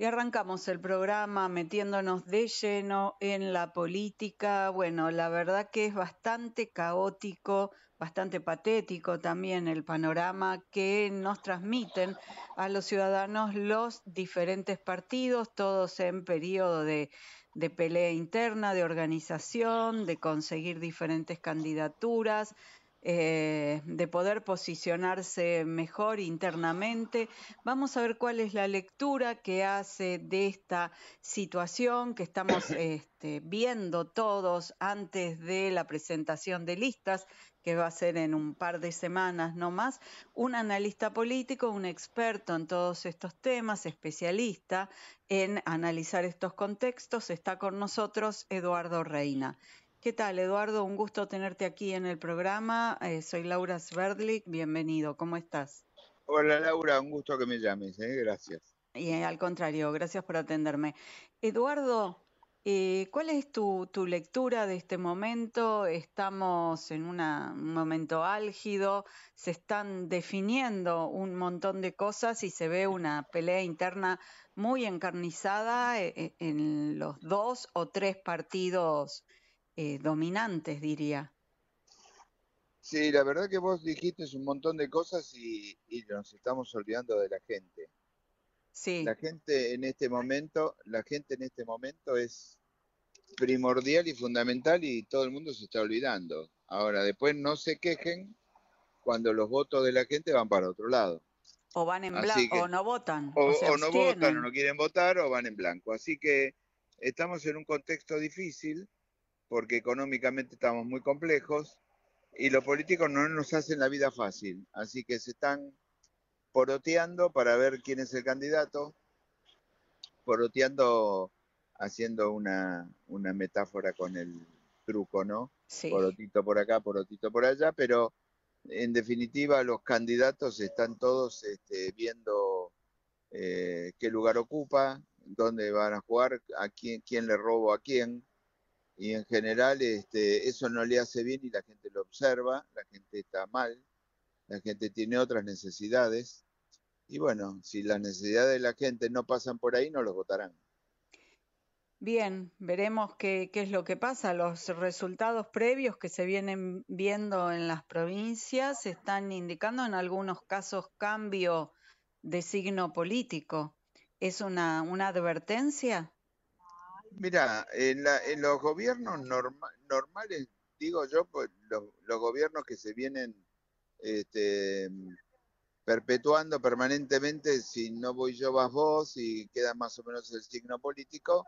Y arrancamos el programa metiéndonos de lleno en la política. Bueno, la verdad que es bastante caótico, bastante patético también el panorama que nos transmiten a los ciudadanos los diferentes partidos, todos en periodo de, pelea interna, de organización, de conseguir diferentes candidaturas, eh, de poder posicionarse mejor internamente. Vamos a ver cuál es la lectura que hace de esta situación que estamos este, viendo todos antes de la presentación de listas que va a ser en un par de semanas no más, un analista político, un experto en todos estos temas, especialista en analizar estos contextos, está con nosotros Eduardo Reina. ¿Qué tal, Eduardo? Un gusto tenerte aquí en el programa. Eh, soy Laura Sverdlik, bienvenido. ¿Cómo estás? Hola, Laura, un gusto que me llames, ¿eh? gracias. Y eh, al contrario, gracias por atenderme. Eduardo, ¿cuál es tu, lectura de este momento? Estamos en un momento álgido, se están definiendo un montón de cosas y se ve una pelea interna muy encarnizada en los dos o tres partidos eh, dominantes, diría. Sí, la verdad que vos dijiste un montón de cosas y, nos estamos olvidando de la gente. Sí. La gente en este momento, la gente en este momento es primordial y fundamental y todo el mundo se está olvidando. Ahora, después no se quejen cuando los votos de la gente van para otro lado. O van en blanco, o no votan. o no votan, o no quieren votar, o van en blanco. Así que estamos en un contexto difícil porque económicamente estamos muy complejos y los políticos no nos hacen la vida fácil, así que se están poroteando para ver quién es el candidato, poroteando haciendo una, metáfora con el truco, ¿no? Porotito por acá, porotito por allá, pero en definitiva los candidatos están todos este, viendo eh, qué lugar ocupa, dónde van a jugar, a quién, quién le robo a quién, y en general este, eso no le hace bien y la gente lo observa, la gente está mal, la gente tiene otras necesidades y bueno, si las necesidades de la gente no pasan por ahí, no los votarán. Bien, veremos qué, es lo que pasa. Los resultados previos que se vienen viendo en las provincias están indicando en algunos casos cambio de signo político. ¿Es una, una advertencia? Mira, en, los gobiernos normales, digo yo, pues, los, gobiernos que se vienen este, perpetuando permanentemente, si no voy yo vas vos y queda más o menos el signo político,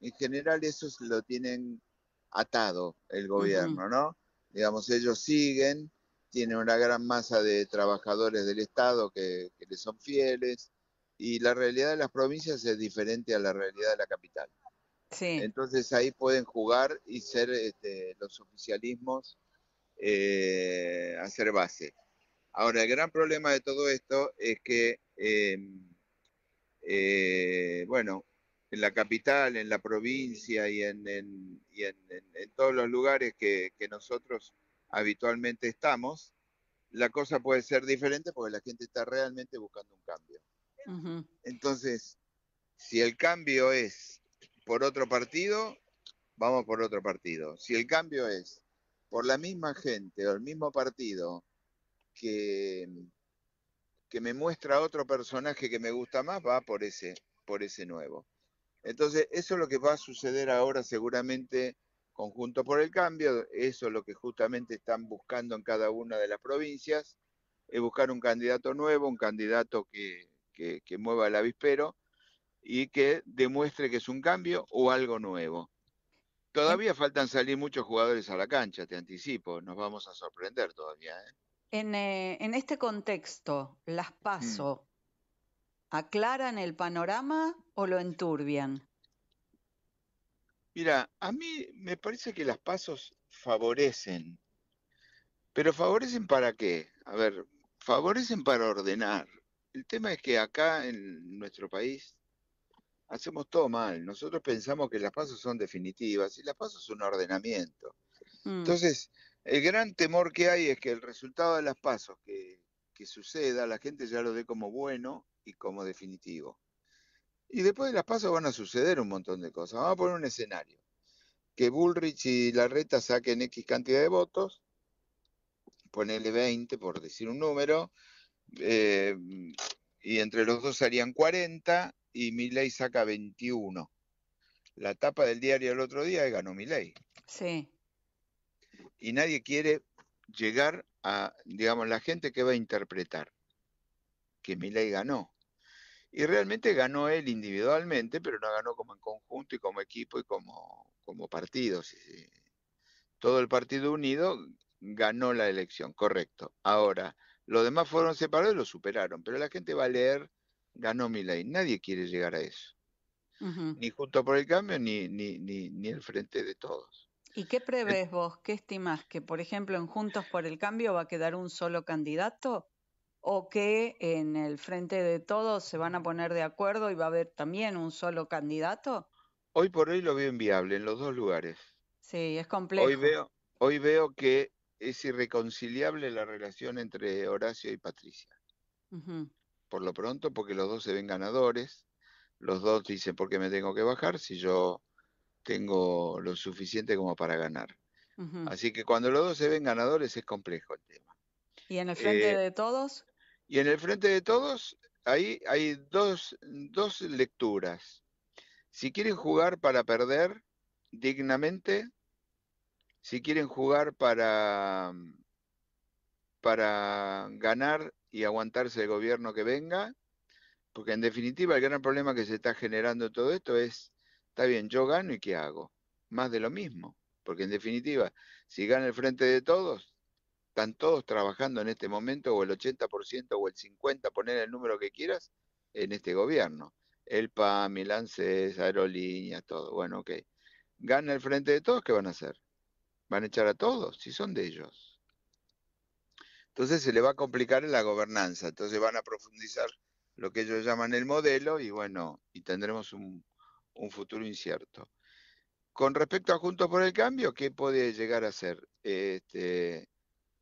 en general eso lo tienen atado el gobierno, ¿no? Digamos, ellos siguen, tienen una gran masa de trabajadores del Estado que, que les son fieles y la realidad de las provincias es diferente a la realidad de la capital. Entonces ahí pueden jugar y ser este, los oficialismos, eh, hacer base. Ahora, el gran problema de todo esto es que, em, eh, bueno, en la capital, en la provincia y en, en, todos los lugares que, nosotros habitualmente estamos, la cosa puede ser diferente porque la gente está realmente buscando un cambio. Entonces, si el cambio es por otro partido, vamos por otro partido. Si el cambio es por la misma gente o el mismo partido que, que me muestra otro personaje que me gusta más, va por ese, por ese nuevo. Entonces, eso es lo que va a suceder ahora seguramente conjunto por el cambio, eso es lo que justamente están buscando en cada una de las provincias, es buscar un candidato nuevo, un candidato que, que mueva el avispero, y que demuestre que es un cambio o algo nuevo. Todavía faltan salir muchos jugadores a la cancha, te anticipo, nos vamos a sorprender todavía. ¿eh? Eh, en, este contexto, las pasos ¿aclaran el panorama o lo enturbian? Mira, a mí me parece que las pasos favorecen, pero favorecen para qué? A ver, favorecen para ordenar. El tema es que acá en nuestro país hacemos todo mal. Nosotros pensamos que las pasos son definitivas y las pasos es un ordenamiento. Mm. Entonces, el gran temor que hay es que el resultado de las pasos que, suceda, la gente ya lo dé como bueno y como definitivo. Y después de las pasos van a suceder un montón de cosas. Vamos a poner un escenario. Que Bullrich y Larreta saquen X cantidad de votos, ponele 20 por decir un número, eh, y entre los dos harían 40, y ley saca 21. La tapa del diario el otro día ganó ley Sí. Y nadie quiere llegar a, digamos, la gente que va a interpretar que ley ganó. Y realmente ganó él individualmente, pero no ganó como en conjunto y como equipo y como, como partido. Todo el partido unido ganó la elección, correcto. Ahora, los demás fueron separados y lo superaron, pero la gente va a leer ganó mi ley. Nadie quiere llegar a eso. Ni junto por el cambio, ni, ni, ni, el frente de todos. ¿Y qué prevés vos? ¿Qué estimás? ¿Que, por ejemplo, en Juntos por el Cambio va a quedar un solo candidato? ¿O que en el frente de todos se van a poner de acuerdo y va a haber también un solo candidato? Hoy por hoy lo veo inviable en los dos lugares. Sí, es complejo. Hoy veo, hoy veo que es irreconciliable la relación entre Horacio y Patricia por lo pronto, porque los dos se ven ganadores. Los dos dicen, ¿por qué me tengo que bajar si yo tengo lo suficiente como para ganar? Así que cuando los dos se ven ganadores es complejo el tema. ¿Y en el frente eh, de todos? Y en el frente de todos, ahí hay dos, lecturas. Si quieren jugar para perder dignamente, si quieren jugar para, para ganar y aguantarse el gobierno que venga, porque en definitiva el gran problema que se está generando todo esto es, está bien, yo gano y ¿qué hago? Más de lo mismo, porque en definitiva, si gana el frente de todos, están todos trabajando en este momento, o el 80% o el 50%, poner el número que quieras, en este gobierno. El PAMI, el Aerolíneas, todo. Bueno, ok. Gana el frente de todos, ¿qué van a hacer? ¿Van a echar a todos? Si son de ellos. Entonces se le va a complicar en la gobernanza. Entonces van a profundizar lo que ellos llaman el modelo y bueno, y tendremos un, futuro incierto. Con respecto a Juntos por el Cambio, ¿qué puede llegar a ser? Este,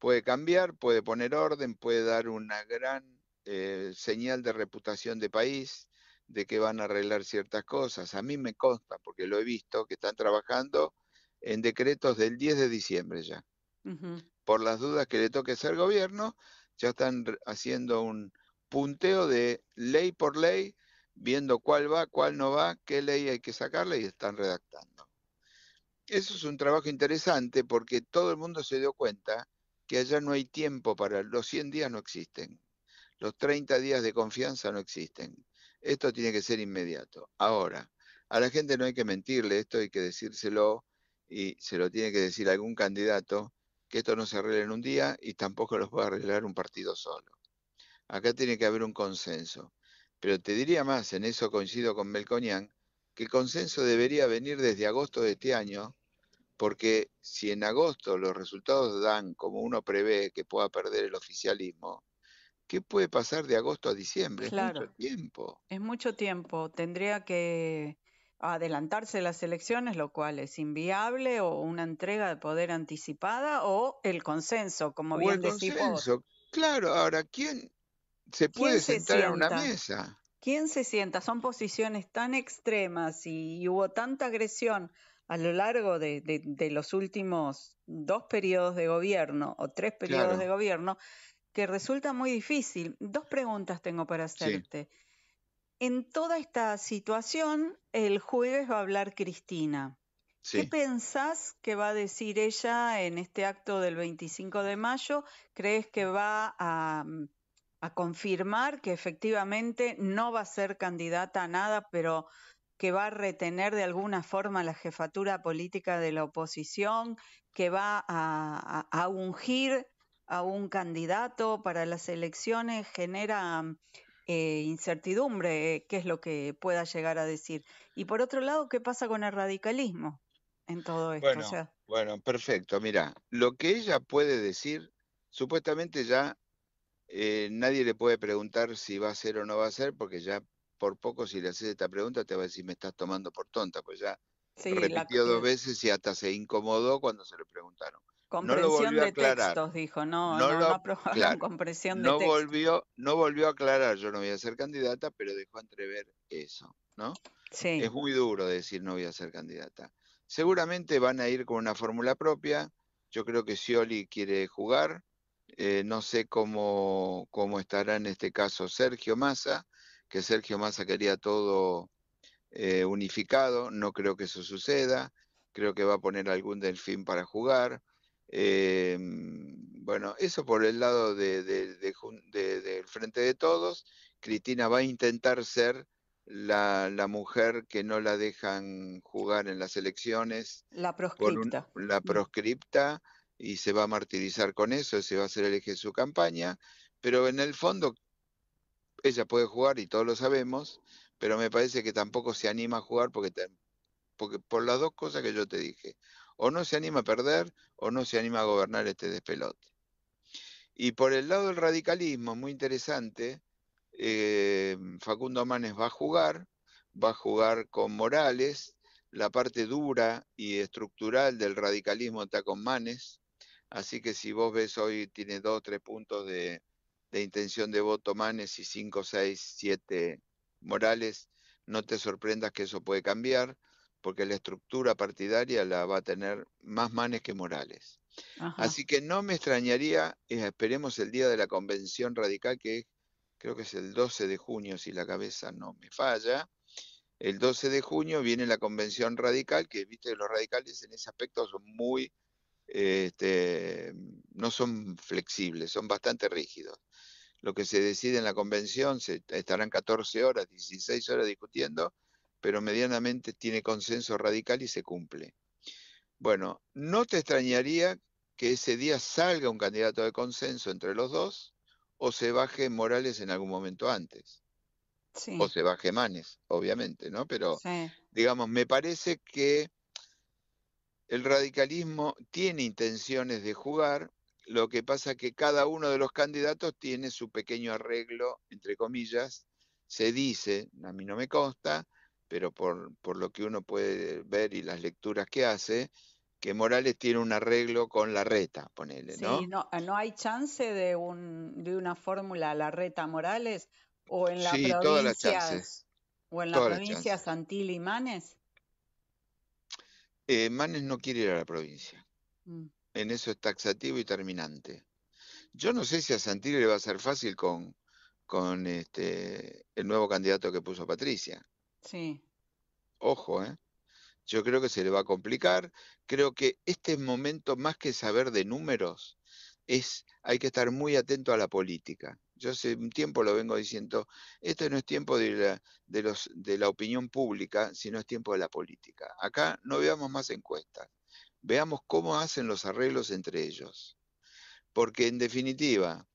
puede cambiar, puede poner orden, puede dar una gran eh, señal de reputación de país, de que van a arreglar ciertas cosas. A mí me consta, porque lo he visto, que están trabajando en decretos del 10 de diciembre ya por las dudas que le toque ser gobierno, ya están haciendo un punteo de ley por ley, viendo cuál va, cuál no va, qué ley hay que sacarle y están redactando. Eso es un trabajo interesante porque todo el mundo se dio cuenta que allá no hay tiempo para, los 100 días no existen, los 30 días de confianza no existen. Esto tiene que ser inmediato. Ahora, a la gente no hay que mentirle, esto hay que decírselo y se lo tiene que decir algún candidato que esto no se arregle en un día y tampoco los puede arreglar un partido solo. Acá tiene que haber un consenso. Pero te diría más, en eso coincido con Melconian, que el consenso debería venir desde agosto de este año, porque si en agosto los resultados dan como uno prevé que pueda perder el oficialismo, ¿qué puede pasar de agosto a diciembre? Es mucho tiempo. Es mucho tiempo. Tendría que adelantarse las elecciones, lo cual es inviable, o una entrega de poder anticipada, o el consenso, como bien el Claro, ahora, ¿quién se puede sentar a una mesa? ¿Quién se sienta? Son posiciones tan extremas y, hubo tanta agresión a lo largo de, los últimos dos periodos de gobierno o tres periodos de gobierno que resulta muy difícil. Dos preguntas tengo para hacerte. En toda esta situación, el jueves va a hablar Cristina. ¿Qué pensás que va a decir ella en este acto del 25 de mayo? ¿Crees que va mm, a, confirmar que efectivamente no va a ser candidata a nada, pero que va a retener de alguna forma la jefatura política de la oposición, que va a, a ungir a un candidato para las elecciones, genera mm, eh, incertidumbre, qué es lo que pueda llegar a decir. Y por otro lado, ¿qué pasa con el radicalismo en todo esto? Bueno, bueno perfecto. Mira, lo que ella puede decir, supuestamente ya eh, nadie le puede preguntar si va a ser o no va a ser, porque ya por poco si le haces esta pregunta te va a decir me estás tomando por tonta, pues ya repitió dos veces y hasta se incomodó cuando se le preguntaron. Comprensión de textos, dijo, no, no, va a no Volvió, no volvió a aclarar, yo no voy a ser candidata, pero dejó entrever eso, ¿no? Sí. Es muy duro decir no voy a ser candidata. Seguramente van a ir con una fórmula propia, yo creo que sioli quiere jugar, eh, no sé cómo, cómo estará en este caso Sergio Massa, que Sergio Massa quería todo eh, unificado, no creo que eso suceda, creo que va a poner algún delfín para jugar, eh, mm, bueno, eso por el lado del de, frente de todos. Cristina va a intentar ser la, mujer que no la dejan jugar en las elecciones. La proscripta. la mm. proscripta y se va a martirizar con eso, ese va a ser el eje de su campaña. Pero en el fondo, ella puede jugar y todos lo sabemos, pero me parece que tampoco se anima a jugar porque, porque por las dos cosas que yo te dije o no se anima a perder o no se anima a gobernar este despelote. Y por el lado del radicalismo, muy interesante, eh, Facundo Manes va a jugar, va a jugar con Morales, la parte dura y estructural del radicalismo está con Manes, así que si vos ves hoy tiene dos o tres puntos de, de intención de voto Manes y cinco, seis, siete Morales, no te sorprendas que eso puede cambiar porque la estructura partidaria la va a tener más manes que morales. Así que no me extrañaría, eh, esperemos el día de la convención radical, que creo que es el 12 de junio, si la cabeza no me falla. El 12 de junio viene la convención radical, que viste los radicales en ese aspecto son muy, eh, este, no son flexibles, son bastante rígidos. Lo que se decide en la convención, se, estarán 14 horas, 16 horas discutiendo, pero medianamente tiene consenso radical y se cumple. Bueno, no te extrañaría que ese día salga un candidato de consenso entre los dos o se baje Morales en algún momento antes. Sí. O se baje Manes, obviamente, ¿no? Pero, digamos, me parece que el radicalismo tiene intenciones de jugar, lo que pasa que cada uno de los candidatos tiene su pequeño arreglo, entre comillas, se dice, a mí no me consta, pero por, por lo que uno puede ver y las lecturas que hace, que Morales tiene un arreglo con la reta, ponele, ¿no? Sí, no, ah, no hay chance de, un, de una fórmula la reta Morales o en la sí, provincia, todas las chances. O en la provincia Santil y Manes. Eh, Manes no quiere ir a la provincia. Mm. En eso es taxativo y terminante. Yo no sé si a Santilli le va a ser fácil con, con este, el nuevo candidato que puso Patricia. Sí. Ojo, ¿eh? Yo creo que se le va a complicar. Creo que este momento, más que saber de números, es hay que estar muy atento a la política. Yo hace un tiempo lo vengo diciendo, este no es tiempo de la, la opinión pública, sino es tiempo de la política. Acá no veamos más encuestas, veamos cómo hacen los arreglos entre ellos. Porque en definitiva,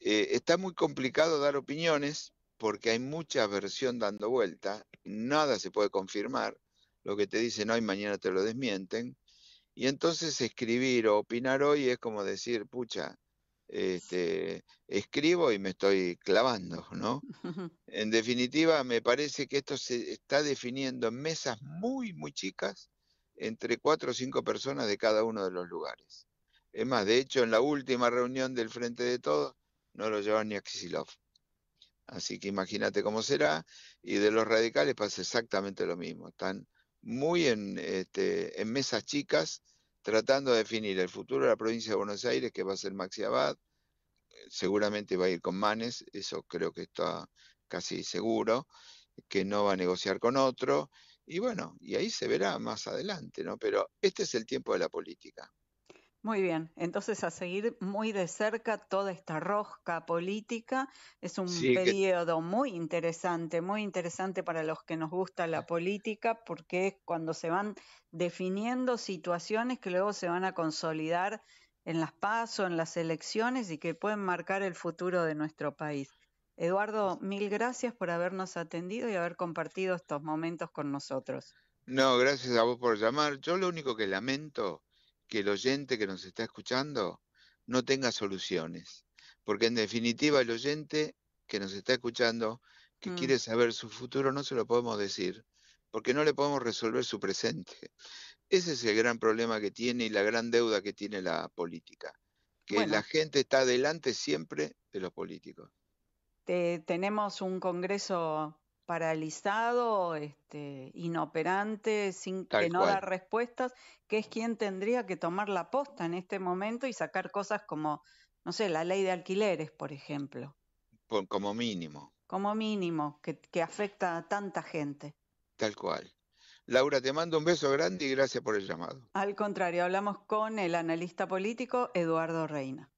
eh, está muy complicado dar opiniones porque hay mucha versión dando vuelta, nada se puede confirmar, lo que te dicen hoy mañana te lo desmienten, y entonces escribir o opinar hoy es como decir, pucha, este, escribo y me estoy clavando, ¿no? En definitiva, me parece que esto se está definiendo en mesas muy, muy chicas, entre cuatro o cinco personas de cada uno de los lugares. Es más, de hecho, en la última reunión del Frente de Todos, no lo llevan ni a Kisilov. Así que imagínate cómo será. Y de los radicales pasa exactamente lo mismo. Están muy este, en, mesas chicas tratando de definir el futuro de la provincia de Buenos Aires, que va a ser Maxi Abad. Seguramente va a ir con Manes, eso creo que está casi seguro, que no va a negociar con otro. Y bueno, y ahí se verá más adelante, ¿no? Pero este es el tiempo de la política. Muy bien, entonces a seguir muy de cerca toda esta rosca política. Es un periodo muy interesante, muy interesante para los que nos gusta la política, porque es cuando se van definiendo situaciones que luego se van a consolidar en las PASO, en las elecciones y que pueden marcar el futuro de nuestro país. Eduardo, mil gracias por habernos atendido y haber compartido estos momentos con nosotros. No, gracias a vos por llamar. Yo lo único que lamento que el oyente que nos está escuchando no tenga soluciones, porque en definitiva el oyente que nos está escuchando, que mm. quiere saber su futuro, no se lo podemos decir, porque no le podemos resolver su presente. Ese es el gran problema que tiene y la gran deuda que tiene la política, que la gente está delante siempre de los políticos. tenemos un congreso paralizado, este, inoperante, sin que no da respuestas, que es quien tendría que tomar la posta en este momento y sacar cosas como, no sé, la ley de alquileres, por ejemplo. como mínimo. Como mínimo, que afecta a tanta gente. Tal cual. Laura, te mando un beso grande y gracias por el llamado. Al contrario, hablamos con el analista político Eduardo Reina.